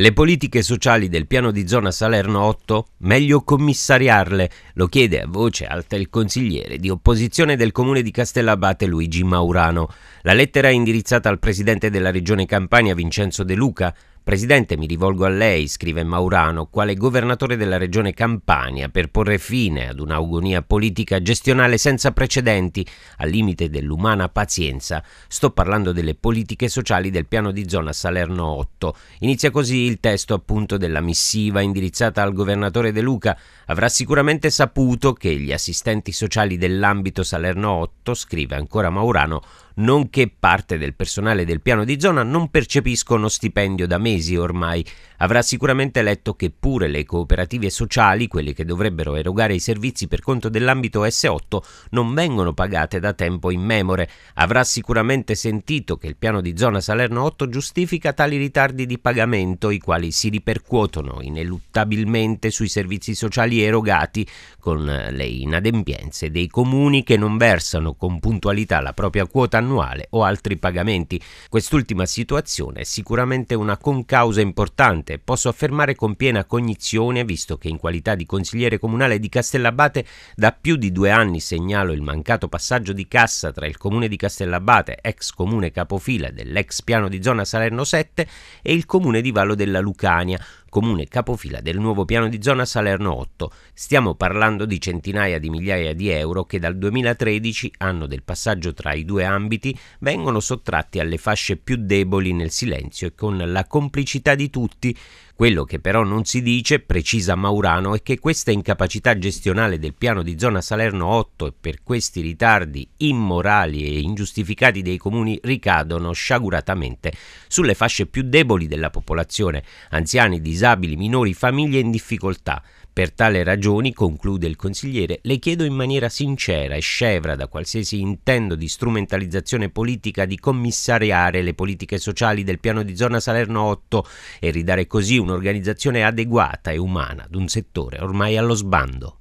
Le politiche sociali del piano di zona Salerno 8, meglio commissariarle, lo chiede a voce alta il consigliere di opposizione del comune di Castellabate Luigi Maurano. La lettera è indirizzata al presidente della regione Campania Vincenzo De Luca, Presidente, mi rivolgo a lei, scrive Maurano, quale governatore della regione Campania, per porre fine ad un'agonia politica gestionale senza precedenti, al limite dell'umana pazienza. Sto parlando delle politiche sociali del piano di zona Salerno 8. Inizia così il testo appunto della missiva indirizzata al governatore De Luca. Avrà sicuramente saputo che gli assistenti sociali dell'ambito Salerno 8, scrive ancora Maurano, nonché parte del personale del piano di zona non percepiscono stipendio da mesi ormai. Avrà sicuramente letto che pure le cooperative sociali, quelle che dovrebbero erogare i servizi per conto dell'ambito S8, non vengono pagate da tempo in memore. Avrà sicuramente sentito che il piano di zona Salerno 8 giustifica tali ritardi di pagamento, i quali si ripercuotono ineluttabilmente sui servizi sociali erogati con le inadempienze dei comuni che non versano con puntualità la propria quota annuale annuale o altri pagamenti. Quest'ultima situazione è sicuramente una concausa importante, posso affermare con piena cognizione, visto che in qualità di consigliere comunale di Castellabate da più di due anni segnalo il mancato passaggio di cassa tra il comune di Castellabate, ex comune capofila dell'ex piano di zona Salerno 7, e il comune di Vallo della Lucania, comune capofila del nuovo piano di zona Salerno 8. Stiamo parlando di centinaia di migliaia di euro che dal 2013, anno del passaggio tra i due ambiti, vengono sottratti alle fasce più deboli nel silenzio e con la complicità di tutti. Quello che però non si dice, precisa Maurano, è che questa incapacità gestionale del piano di zona Salerno 8 e per questi ritardi immorali e ingiustificati dei comuni ricadono sciaguratamente sulle fasce più deboli della popolazione, anziani, disabili, disabili minori, famiglie in difficoltà. Per tale ragioni, conclude il consigliere, le chiedo in maniera sincera e scevra da qualsiasi intento di strumentalizzazione politica di commissariare le politiche sociali del piano di zona Salerno 8 e ridare così un'organizzazione adeguata e umana ad un settore ormai allo sbando.